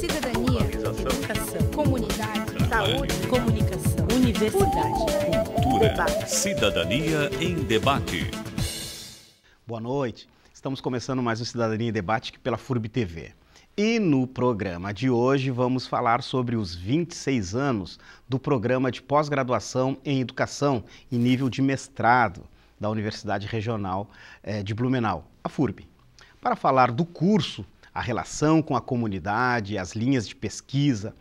cidadania, educação, comunidade, trabalho, saúde, comunicação, universidade, cultura, debate. cidadania em debate. Boa noite. Estamos começando mais um Cidadania em Debate pela FURB TV. E no programa de hoje vamos falar sobre os 26 anos do programa de pós-graduação em educação em nível de mestrado da Universidade Regional eh, de Blumenau, a FURB. Para falar do curso, a relação com a comunidade, as linhas de pesquisa.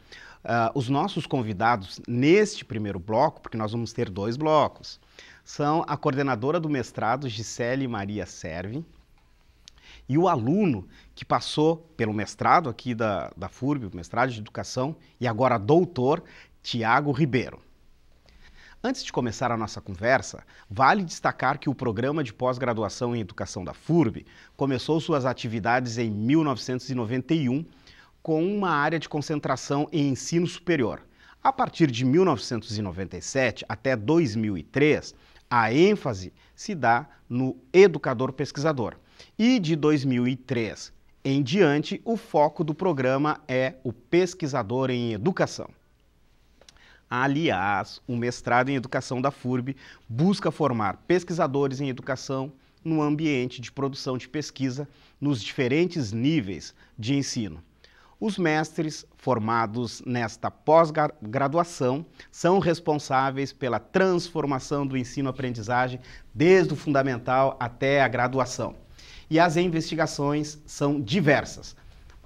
Uh, os nossos convidados neste primeiro bloco, porque nós vamos ter dois blocos, são a coordenadora do mestrado, Gisele Maria Servi, e o aluno que passou pelo mestrado aqui da, da FURB, mestrado de educação, e agora doutor, Tiago Ribeiro. Antes de começar a nossa conversa, vale destacar que o programa de pós-graduação em educação da FURB começou suas atividades em 1991 com uma área de concentração em ensino superior. A partir de 1997 até 2003, a ênfase se dá no educador pesquisador. E de 2003 em diante, o foco do programa é o pesquisador em educação. Aliás, o mestrado em educação da FURB busca formar pesquisadores em educação no ambiente de produção de pesquisa nos diferentes níveis de ensino. Os mestres formados nesta pós-graduação são responsáveis pela transformação do ensino-aprendizagem desde o fundamental até a graduação. E as investigações são diversas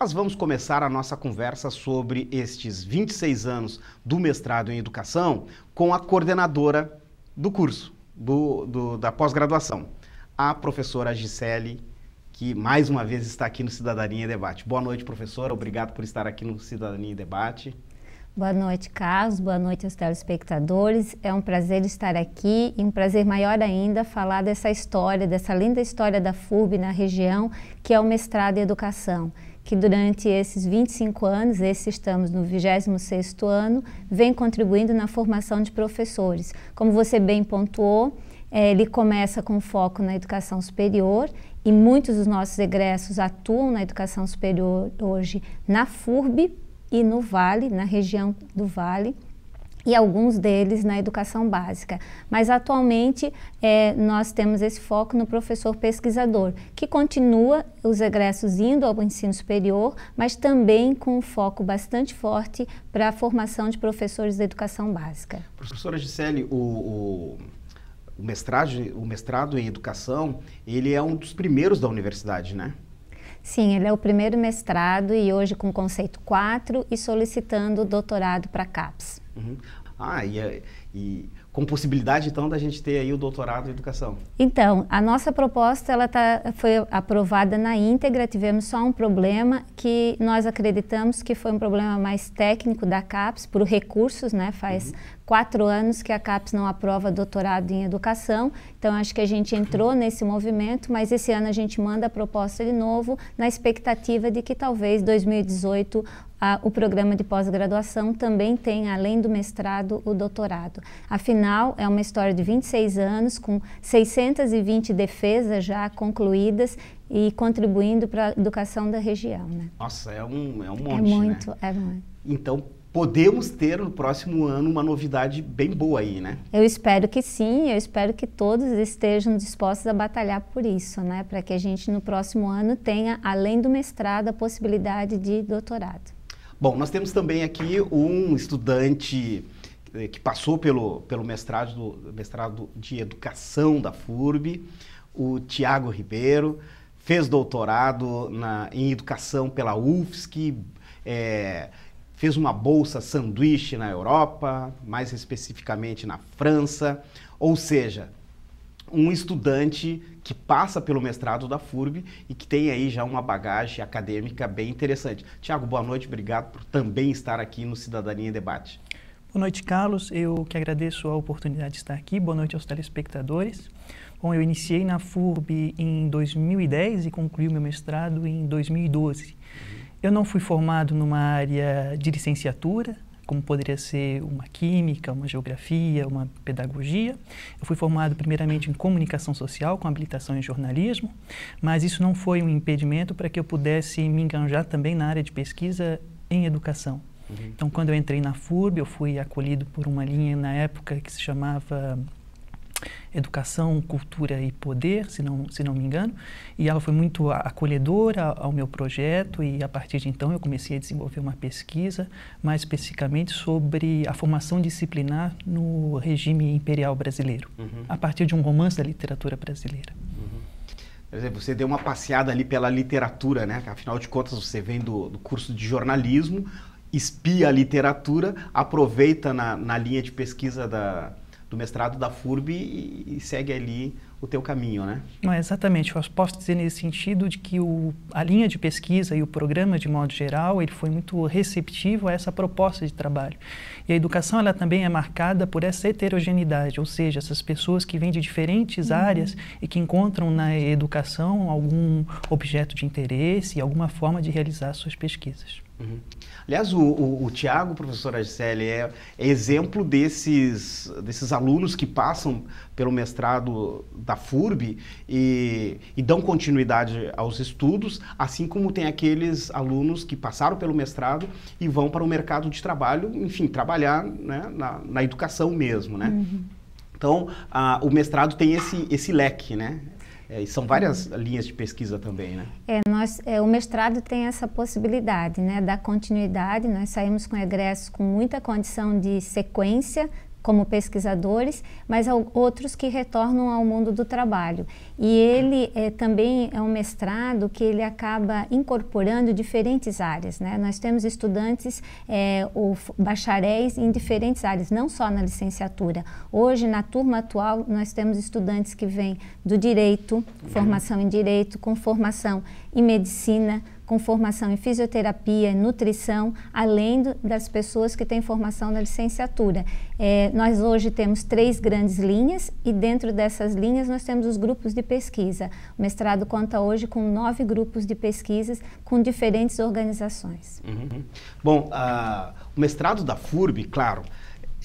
nós vamos começar a nossa conversa sobre estes 26 anos do mestrado em educação com a coordenadora do curso, do, do da pós-graduação, a professora Gisele, que mais uma vez está aqui no Cidadania e Debate. Boa noite, professora. Obrigado por estar aqui no Cidadania e Debate. Boa noite, Carlos. Boa noite aos telespectadores. É um prazer estar aqui e um prazer maior ainda falar dessa história, dessa linda história da FUB na região, que é o mestrado em educação que durante esses 25 anos, esse estamos no 26º ano, vem contribuindo na formação de professores. Como você bem pontuou, é, ele começa com foco na educação superior e muitos dos nossos egressos atuam na educação superior hoje na FURB e no Vale, na região do Vale e alguns deles na educação básica. Mas atualmente é, nós temos esse foco no professor pesquisador, que continua os egressos indo ao ensino superior, mas também com um foco bastante forte para a formação de professores da educação básica. Professora Gisele, o, o, o, mestrado, o mestrado em educação, ele é um dos primeiros da universidade, né? Sim, ele é o primeiro mestrado e hoje com conceito 4 e solicitando o doutorado para CAPES. Uhum. Ah, e, é, e, com possibilidade então da gente ter aí o doutorado em educação. Então, a nossa proposta ela tá, foi aprovada na íntegra, tivemos só um problema que nós acreditamos que foi um problema mais técnico da CAPES, por recursos, né? Faz uhum. quatro anos que a CAPES não aprova doutorado em educação, então acho que a gente entrou nesse movimento, mas esse ano a gente manda a proposta de novo, na expectativa de que talvez 2018 a, o programa de pós-graduação também tem, além do mestrado, o doutorado. Afinal, é uma história de 26 anos, com 620 defesas já concluídas e contribuindo para a educação da região. Né? Nossa, é um, é um é monte. É muito, né? é muito. Então, podemos ter no próximo ano uma novidade bem boa aí, né? Eu espero que sim, eu espero que todos estejam dispostos a batalhar por isso, né? Para que a gente no próximo ano tenha, além do mestrado, a possibilidade de doutorado. Bom, nós temos também aqui um estudante eh, que passou pelo, pelo mestrado, do, mestrado de Educação da FURB, o Tiago Ribeiro, fez doutorado na, em Educação pela UFSC, é, fez uma bolsa sanduíche na Europa, mais especificamente na França, ou seja, um estudante que passa pelo mestrado da FURB e que tem aí já uma bagagem acadêmica bem interessante. Tiago, boa noite, obrigado por também estar aqui no Cidadania em Debate. Boa noite, Carlos. Eu que agradeço a oportunidade de estar aqui. Boa noite aos telespectadores. Bom, eu iniciei na FURB em 2010 e concluí o meu mestrado em 2012. Eu não fui formado numa área de licenciatura, como poderia ser uma química, uma geografia, uma pedagogia. Eu fui formado primeiramente em comunicação social, com habilitação em jornalismo, mas isso não foi um impedimento para que eu pudesse me enganjar também na área de pesquisa em educação. Uhum. Então, quando eu entrei na FURB, eu fui acolhido por uma linha na época que se chamava Educação, Cultura e Poder, se não, se não me engano, e ela foi muito acolhedora ao meu projeto e a partir de então eu comecei a desenvolver uma pesquisa mais especificamente sobre a formação disciplinar no regime imperial brasileiro, uhum. a partir de um romance da literatura brasileira. Uhum. Você deu uma passeada ali pela literatura, né? Afinal de contas, você vem do, do curso de jornalismo, espia a literatura, aproveita na, na linha de pesquisa da, do mestrado da FURB e, segue ali o teu caminho, né? Não, exatamente. Eu posso dizer nesse sentido de que o, a linha de pesquisa e o programa, de modo geral, ele foi muito receptivo a essa proposta de trabalho. E a educação, ela também é marcada por essa heterogeneidade, ou seja, essas pessoas que vêm de diferentes uhum. áreas e que encontram na educação algum objeto de interesse e alguma forma de realizar suas pesquisas. Uhum. Aliás, o, o, o Tiago, professor Agicelli, é, é exemplo desses, desses alunos que passam pelo mestrado da da FURB e, e dão continuidade aos estudos, assim como tem aqueles alunos que passaram pelo mestrado e vão para o mercado de trabalho, enfim, trabalhar né, na, na educação mesmo, né? Uhum. Então, a, o mestrado tem esse, esse leque, né? É, são várias linhas de pesquisa também, né? É, nós, é, o mestrado tem essa possibilidade, né? Da continuidade, nós saímos com egressos com muita condição de sequência como pesquisadores, mas outros que retornam ao mundo do trabalho. E ele é, também é um mestrado que ele acaba incorporando diferentes áreas. Né? Nós temos estudantes é, eh, ou bacharéis em diferentes áreas, não só na licenciatura. Hoje, na turma atual, nós temos estudantes que vêm do direito, uhum. formação em direito, com formação em medicina, com formação em fisioterapia, nutrição, além do, das pessoas que têm formação na licenciatura. É, nós hoje temos três grandes linhas e dentro dessas linhas nós temos os grupos de pesquisa. O mestrado conta hoje com nove grupos de pesquisas com diferentes organizações. Uhum. uhum. Bom, o mestrado da FURB, claro,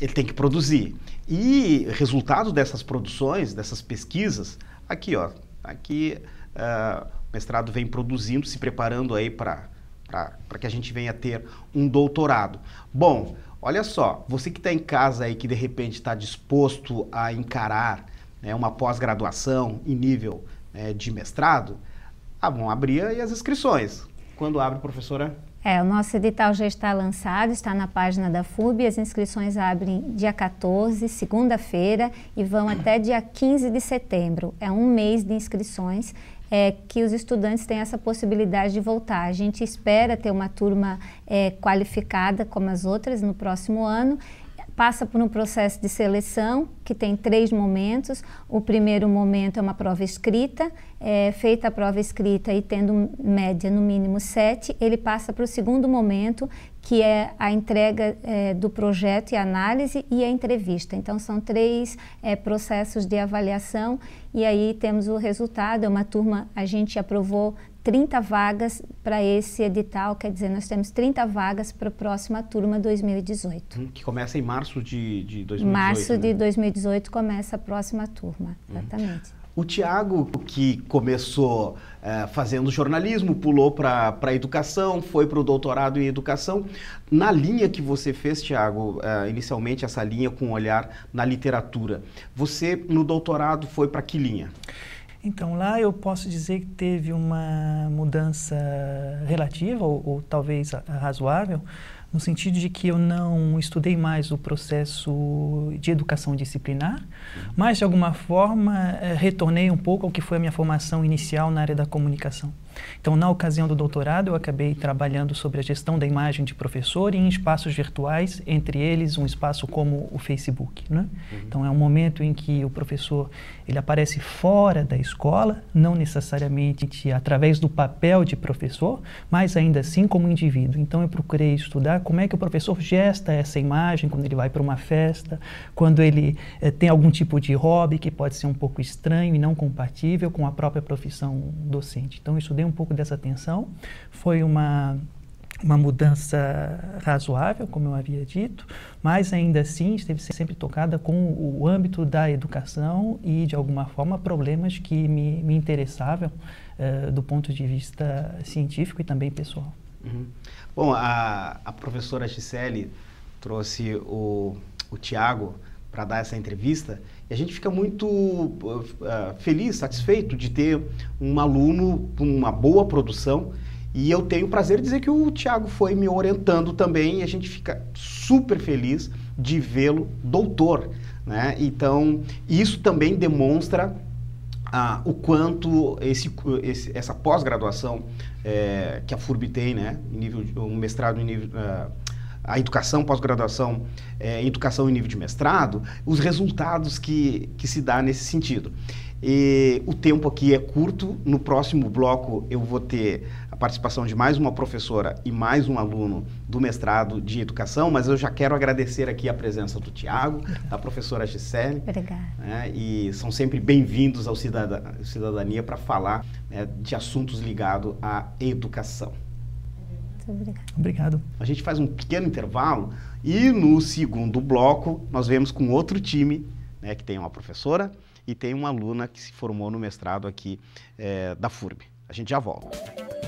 ele tem que produzir. E resultado dessas produções, dessas pesquisas, aqui ó, aqui Uh, o mestrado vem produzindo, se preparando aí para que a gente venha ter um doutorado. Bom, olha só, você que está em casa aí, que de repente está disposto a encarar né, uma pós-graduação em nível né, de mestrado, ah, bom, abrir aí as inscrições. Quando abre, professora? É, o nosso edital já está lançado, está na página da FUB. As inscrições abrem dia 14, segunda-feira, e vão até dia 15 de setembro. É um mês de inscrições é, que os estudantes têm essa possibilidade de voltar. A gente espera ter uma turma é, qualificada como as outras no próximo ano passa por um processo de seleção que tem três momentos. O primeiro momento é uma prova escrita, é, feita a prova escrita e tendo média no mínimo sete, ele passa para o segundo momento, que é a entrega é, do projeto e análise e a entrevista. Então, são três é, processos de avaliação e aí temos o resultado. É uma turma, a gente aprovou 30 vagas para esse edital, quer dizer, nós temos 30 vagas para a próxima turma 2018. Hum, que começa em março de, de 2018. Março né? de 2018 começa a próxima turma, hum. exatamente. Hum. O Tiago, que começou é, fazendo jornalismo, pulou para a educação, foi para o doutorado em educação. Na linha que você fez, Tiago, é, eh, inicialmente essa linha com olhar na literatura, você no doutorado foi para que linha? Então, lá eu posso dizer que teve uma mudança relativa, ou, ou talvez razoável, no sentido de que eu não estudei mais o processo de educação disciplinar, mas de alguma forma eh, retornei um pouco ao que foi a minha formação inicial na área da comunicação. Então, na ocasião do doutorado, eu acabei trabalhando sobre a gestão da imagem de professor em espaços virtuais, entre eles um espaço como o Facebook. Né? Uhum. Então, é um momento em que o professor ele aparece fora da escola, não necessariamente através do papel de professor, mas ainda assim como indivíduo. Então, eu procurei estudar como é que o professor gesta essa imagem quando ele vai para uma festa, quando ele eh, tem algum tipo de hobby que pode ser um pouco estranho e não compatível com a própria profissão docente. Então, eu estudei um pouco dessa tensão. Foi uma uma mudança razoável, como eu havia dito, mas ainda assim esteve sempre tocada com o âmbito da educação e, de alguma forma, problemas que me, me interessavam uh, do ponto de vista científico e também pessoal. Uhum. Bom, a, a professora Gisele trouxe o, o Tiago para dar essa entrevista e a gente fica muito uh, feliz, satisfeito de ter um aluno com uma boa produção e eu tenho o prazer de dizer que o Tiago foi me orientando também e a gente fica super feliz de vê-lo doutor. Né? Então, isso também demonstra ah, o quanto esse, esse essa pós-graduação é, que a FURB tem, né, nível de, um mestrado em nível uh, a educação pós-graduação, é, educação em nível de mestrado, os resultados que, que se dá nesse sentido. E o tempo aqui é curto. No próximo bloco eu vou ter participação de mais uma professora e mais um aluno do mestrado de educação, mas eu já quero agradecer aqui a presença do Tiago, da professora Gisele. Obrigada. Né, e são sempre bem-vindos ao cidadania, para falar né, de assuntos ligados à educação. Obrigado. Obrigado. A gente faz um pequeno intervalo e no segundo bloco nós vemos com outro time, né, que tem uma professora e tem uma aluna que se formou no mestrado aqui é, da FURB. A gente já volta.